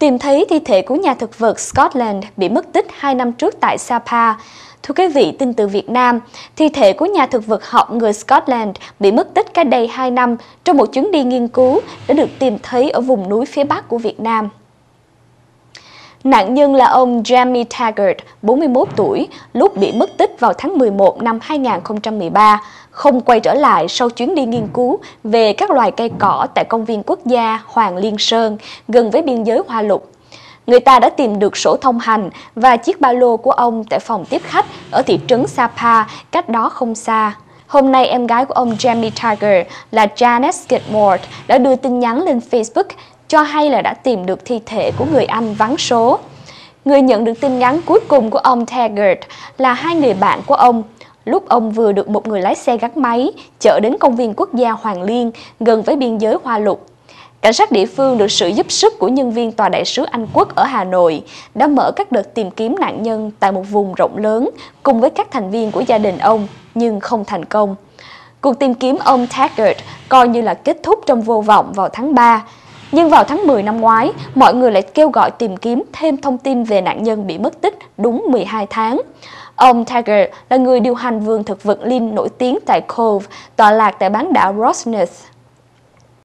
tìm thấy thi thể của nhà thực vật Scotland bị mất tích 2 năm trước tại Sapa. Thưa quý vị, tin từ Việt Nam, thi thể của nhà thực vật học người Scotland bị mất tích cách đây 2 năm trong một chuyến đi nghiên cứu đã được tìm thấy ở vùng núi phía bắc của Việt Nam. Nạn nhân là ông Jamie Taggart, 41 tuổi, lúc bị mất tích vào tháng 11 năm 2013, không quay trở lại sau chuyến đi nghiên cứu về các loài cây cỏ tại công viên quốc gia Hoàng Liên Sơn, gần với biên giới Hoa Lục. Người ta đã tìm được sổ thông hành và chiếc ba lô của ông tại phòng tiếp khách ở thị trấn Sapa, cách đó không xa. Hôm nay, em gái của ông Jamie Tiger là Janice Skidmore đã đưa tin nhắn lên Facebook cho hay là đã tìm được thi thể của người Anh vắng số. Người nhận được tin nhắn cuối cùng của ông Taggart là hai người bạn của ông. Lúc ông vừa được một người lái xe gắn máy chở đến công viên quốc gia Hoàng Liên gần với biên giới Hoa Lục. Cảnh sát địa phương được sự giúp sức của nhân viên Tòa đại sứ Anh quốc ở Hà Nội đã mở các đợt tìm kiếm nạn nhân tại một vùng rộng lớn cùng với các thành viên của gia đình ông nhưng không thành công. Cuộc tìm kiếm ông Taggart coi như là kết thúc trong vô vọng vào tháng 3 nhưng vào tháng 10 năm ngoái, mọi người lại kêu gọi tìm kiếm thêm thông tin về nạn nhân bị mất tích đúng 12 tháng. Ông Tiger là người điều hành vườn thực vật Lin nổi tiếng tại Cove, tọa lạc tại bán đảo Rosneth.